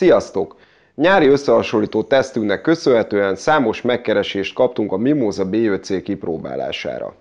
Sziasztok! Nyári összehasonlító tesztünknek köszönhetően számos megkeresést kaptunk a Mimosa BÖC kipróbálására.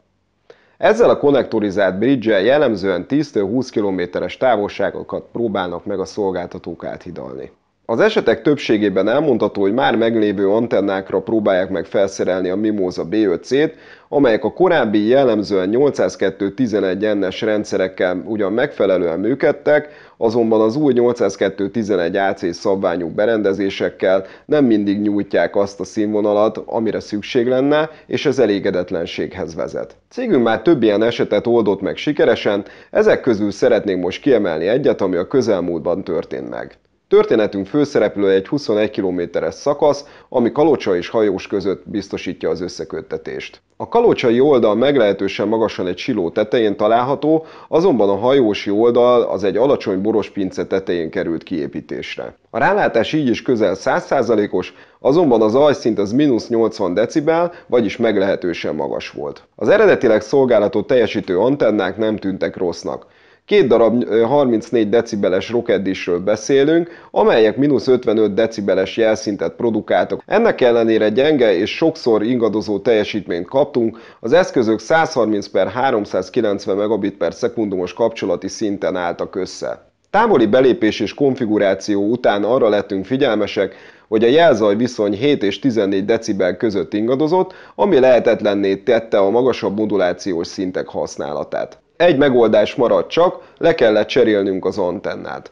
Ezzel a konnektorizált bridge jellemzően 10-20 km-es távolságokat próbálnak meg a szolgáltatók áthidalni. Az esetek többségében elmondható, hogy már meglévő antennákra próbálják meg felszerelni a Mimosa B5C-t, amelyek a korábbi jellemzően 802.11 es rendszerekkel ugyan megfelelően működtek, azonban az új 802.11 AC szabványú berendezésekkel nem mindig nyújtják azt a színvonalat, amire szükség lenne, és ez elégedetlenséghez vezet. Cégünk már több ilyen esetet oldott meg sikeresen, ezek közül szeretnénk most kiemelni egyet, ami a közelmúltban történt meg. Történetünk főszereplője egy 21 kilométeres szakasz, ami Kalocsa és Hajós között biztosítja az összeköttetést. A kalocsai oldal meglehetősen magasan egy siló tetején található, azonban a hajósi oldal az egy alacsony borospince tetején került kiépítésre. A rálátás így is közel 100%-os, azonban az ajszint az mínusz 80 decibel, vagyis meglehetősen magas volt. Az eredetileg szolgálatot teljesítő antennák nem tűntek rossznak. Két darab 34 decibeles rokeddisről beszélünk, amelyek mínusz 55 decibeles jelszintet produkáltak. Ennek ellenére gyenge és sokszor ingadozó teljesítményt kaptunk, az eszközök 130 per 390 megabit per szekundumos kapcsolati szinten álltak össze. Távoli belépés és konfiguráció után arra lettünk figyelmesek, hogy a jelzaj viszony 7 és 14 decibel között ingadozott, ami lehetetlenné tette a magasabb modulációs szintek használatát. Egy megoldás maradt csak, le kellett cserélnünk az antennát.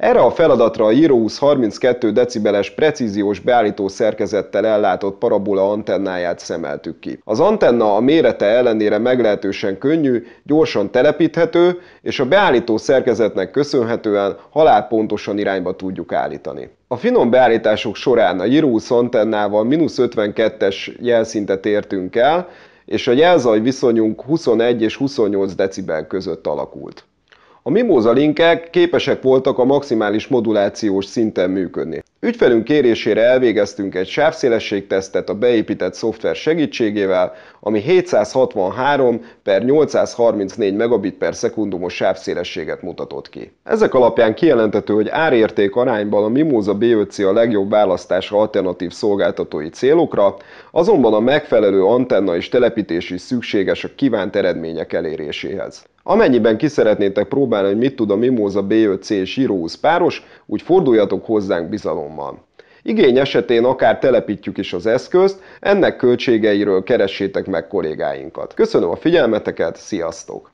Erre a feladatra a Jirohus 32 decibeles precíziós beállító szerkezettel ellátott parabola antennáját szemeltük ki. Az antenna a mérete ellenére meglehetősen könnyű, gyorsan telepíthető, és a beállító szerkezetnek köszönhetően halálpontosan irányba tudjuk állítani. A finom beállítások során a Jirohus antennával 52-es jelszintet értünk el, és a jelzaj viszonyunk 21 és 28 decibel között alakult. A mimóza linkek képesek voltak a maximális modulációs szinten működni. Ügyfelünk kérésére elvégeztünk egy sávszélességtesztet a beépített szoftver segítségével, ami 763 per 834 megabit per szekundumos sávszélességet mutatott ki. Ezek alapján kijelentető, hogy árérték arányban a Mimosa B5C a legjobb választás alternatív szolgáltatói célokra, azonban a megfelelő antenna és telepítés is szükséges a kívánt eredmények eléréséhez. Amennyiben ki szeretnétek próbálni, hogy mit tud a Mimosa B5C és Hero 20 páros, úgy forduljatok hozzánk bizalom alkalommal. Igény esetén akár telepítjük is az eszközt, ennek költségeiről keressétek meg kollégáinkat. Köszönöm a figyelmeteket, sziasztok!